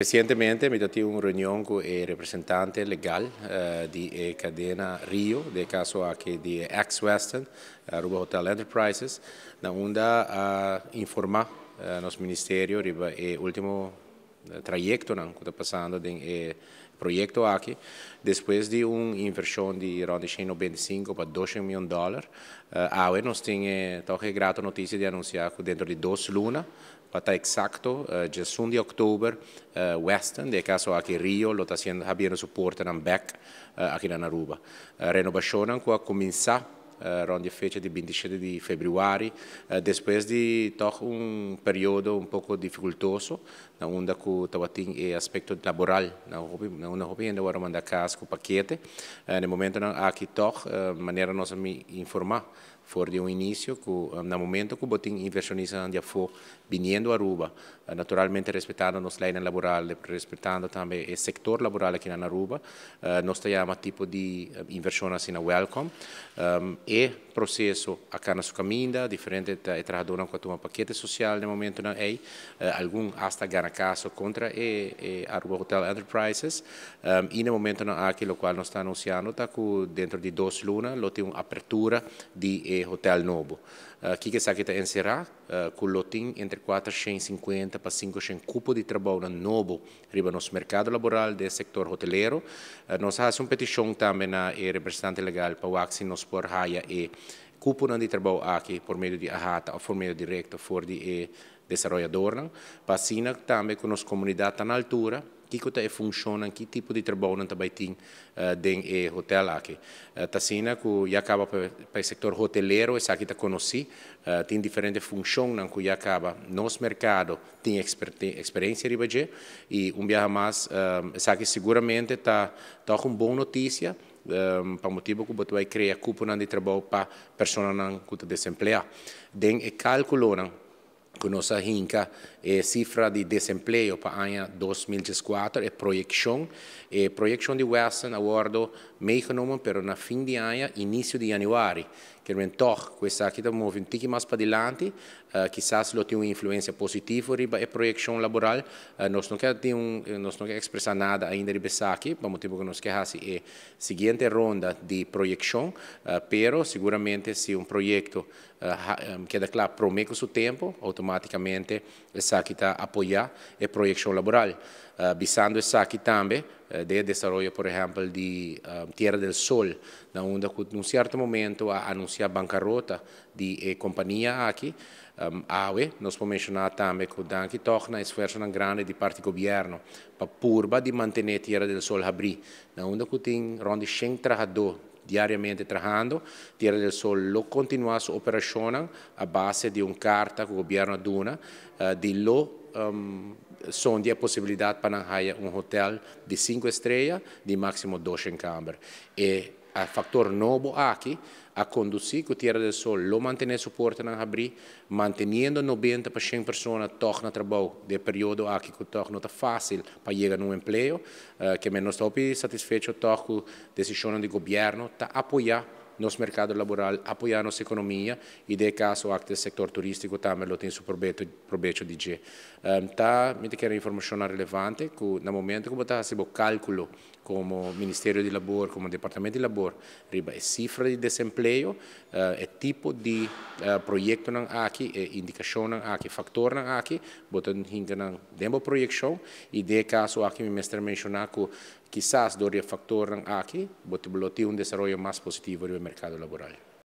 Recentemente mi tive uma reunião com o representante legal uh, de eh, cadena Rio, de caso aqui de ex-Western, Aruba Hotel Enterprises, na onda a informar uh, eh, nosso ministério sobre o último trayecto ¿no? que está eh, in en progetto proyecto aquí. Después de una inversión de 195 para 12 millones de dólares, uh, ahora nos tiene grata noticia de anunciar que dentro di due lunas, per essere exacto, il uh, 1 de octubre, uh, eh, Western, de caso aquí Río, lo está haciendo, abriendo su puerta en Beck, in eh, en Aruba. renovación rinnovazione ha comenzado ronde fecha de 27 de fevereiro, depois de um período um pouco dificultoso, na onda o estava e aspecto laboral, na onda que ainda era mandar casco paquete, eh, no momento aqui toca eh, maneira nós me informar Voor de um inicio, no momento in cui que botin inversionista andia fo viniendo a Aruba, eh, naturalmente rispettando la nostra linea laborale, eh, respetando também o sector laboral aqui na Aruba, eh, nós temos um tipo di inversão assim na Welcome, e il processo acá na Sucaminda, diferente de trabalhador com un paquete sociale nel momento in cui algum hasta ganha caso contro e, Aruba Hotel Enterprises, e nel momento in cui o qual nós estamos anunciando, dentro di due lunas, lo tem un'apertura di de hotel novo. Uh, ah, que que sabe está encerrar uh, com lotim entre 450 para 500 cupo de trabalho novo riba nosso mercado laboral do setor hotelero. Uh, ah, nós fazemos uma petição também na eh, representante legal para o Axi nos por raia e cupo de trabalho aqui por meio de arrata ou por meio direto for de eh, desarrollador. Para assim também que nossa comunidade está na altura que que te funciona, que tipo de trabalho não tem uh, eh, den e eh, hotel aqui. Uh, tá sina assim, né, que já acaba para o setor hoteleiro, essa aqui tá conheci, tem diferentes funções na né, que já acaba nos mercado tem, experiência tem experiência e um viagem mais, essa aqui seguramente tá tá com boa notícia um, para o motivo que você vai criar cupom de trabalho para pessoas que né, estão desempregado. Den e calculando kunnossa hinka eh, siffra di desempleo pa anja 2004 e projection e eh, projection di Western awardo meikonomen per una fin início de inizio que é che non toch questa kita um un tiki mas padilanti uh, eh, quizás lo uma influência positiva sobre eh, a projection laboral uh, nos non che um, un nos nada ainda sobre nada ainda riba saki pa motivo que nos che hasi a seguinte ronda de projection uh, pero seguramente, se um projeto eh, queda claro, promete o tempo, automaticamente essa aqui está apoiar a é projeção laboral. Uh, visando essa aqui também, eh, de desenvolvimento, por exemplo, de Tierra del Sol, na onde, num certo momento, a anunciar bancarrota de companhia aqui, um, AWE, nós podemos mencionar também que o Danke torna esforço grande de parte do governo para purba de manter Tierra del Sol abrir, na onde que tem ronda 100 trabalhadores diariamente trabajando. Tierra del Sol lo continúa su operación a base di una carta con il governo duna uh, eh, de lo um, sonde di possibilidade para não hotel di 5 estrelas di massimo dois in camera. E eh, a factor novo aqui, a conduzir que o Tierra do Sol lo manter suporte na abrir, mantendo 90 para 100 pessoas no trabalho de período aqui que não está fácil para chegar no emprego, uh, eh, que menos topi satisfeito com a decisão do governo tá apoiar nosso mercado laboral, apoiar nossa economia e, de caso, o setor turístico também tem seu proveito, proveito de ehm, dia. Um, tá, me quero informação relevante, que no momento que está o cálculo como Ministério de Labor, como Departamento de Labor, riba é cifra de desemprego, o eh, tipo de eh, projeto não aqui, é indicação não aqui, fator não aqui, botando hinga não demo projeção e de caso aqui me mestre mencionar que quizás el factor aquí, pero un desarrollo más positivo del mercado laboral.